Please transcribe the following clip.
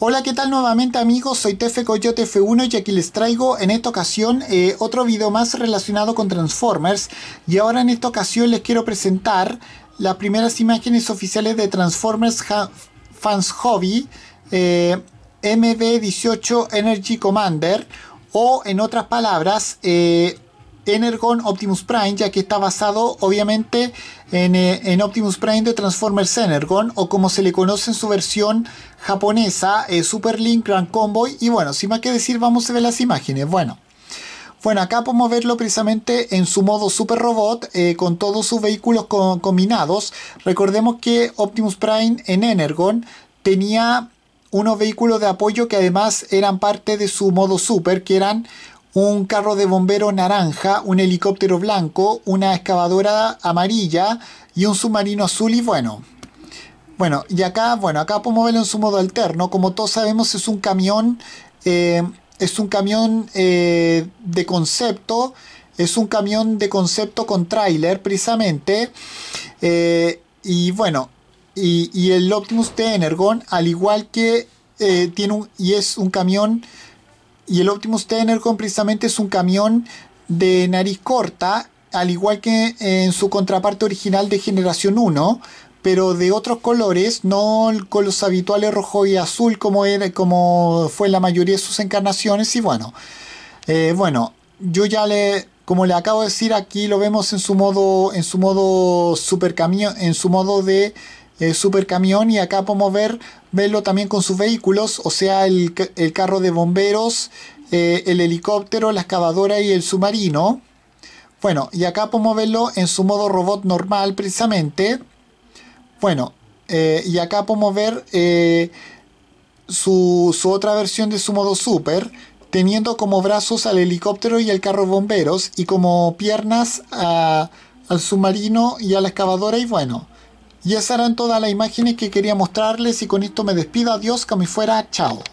Hola, ¿qué tal nuevamente amigos? Soy TF Coyote F1 y aquí les traigo en esta ocasión eh, otro video más relacionado con Transformers. Y ahora en esta ocasión les quiero presentar las primeras imágenes oficiales de Transformers Fans Hobby eh, MB18 Energy Commander o en otras palabras... Eh, Energon Optimus Prime, ya que está basado obviamente en, eh, Optimus Prime de Transformers Energon, o como se le conoce en su versión japonesa, eh, Super Link Grand Convoy. Y bueno, sin más que decir, vamos a ver las imágenes. Bueno. Bueno, acá podemos verlo precisamente en su modo Super Robot eh, con todos sus vehículos combinados. Recordemos que Optimus Prime en Energon tenía unos vehículos de apoyo que además eran parte de su modo Super, que eran un carro de bombero naranja, un helicóptero blanco, una excavadora amarilla y un submarino azul y bueno. Bueno, y acá, bueno, acá podemos verlo en su modo alterno. Como todos sabemos, es un camión, eh, es un camión eh, de concepto, es un camión de concepto con tráiler, precisamente. Eh, y bueno, y, el Optimus de Energon, al igual que tiene un, y es un camión y el Optimus Steiner precisamente es un camión de nariz corta, al igual que eh, en su contraparte original de generación 1, pero de otros colores, no con los habituales rojo y azul como, era, como fue la mayoría de sus encarnaciones. Y bueno, eh, bueno, yo ya le, como le acabo de decir, aquí lo vemos en su modo, en su modo super camión, en su modo de eh, super camión y acá podemos ver, verlo también con sus vehículos, o sea, el, carro de bomberos, eh, el helicóptero, la excavadora y el submarino. Bueno, y acá podemos verlo en su modo robot normal precisamente. Bueno, eh, y acá podemos ver su, otra versión de su modo super, teniendo como brazos al helicóptero y al carro de bomberos y como piernas al submarino y a la excavadora y bueno. Y esas eran todas las imágenes que quería mostrarles y con esto me despido. Adiós, que me fuera. Chao.